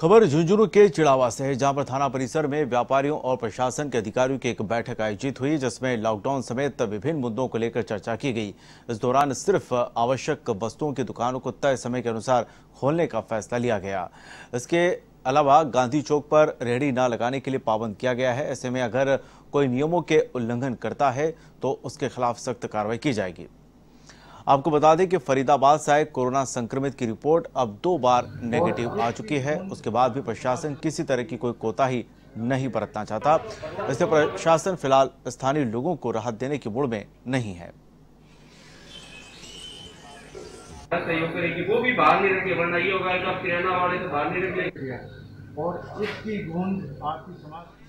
खबर झुंझुनू के चिड़ावा से है जहां पर थाना परिसर में व्यापारियों और प्रशासन के अधिकारियों की एक बैठक आयोजित हुई जिसमें लॉकडाउन समेत विभिन्न मुद्दों को लेकर चर्चा की गई इस दौरान सिर्फ आवश्यक वस्तुओं की दुकानों को तय समय के अनुसार खोलने का फैसला लिया गया इसके अलावा गांधी चौक पर रेहड़ी न लगाने के लिए पाबंद किया गया है ऐसे में अगर कोई नियमों के उल्लंघन करता है तो उसके खिलाफ सख्त कार्रवाई की जाएगी आपको बता दें कि फरीदाबाद से आए कोरोना संक्रमित की रिपोर्ट अब दो बार नेगेटिव आ चुकी है उसके बाद भी प्रशासन किसी तरह की कोई कोताही नहीं बरतना चाहता इससे प्रशासन फिलहाल स्थानीय लोगों को राहत देने की मूड में नहीं है सहयोग करेगी वो भी बाहर नहीं रखे वरना ये होगा कि आप किराना वाले से तो बाहर नहीं रखे और इसकी गूंज आपकी समाज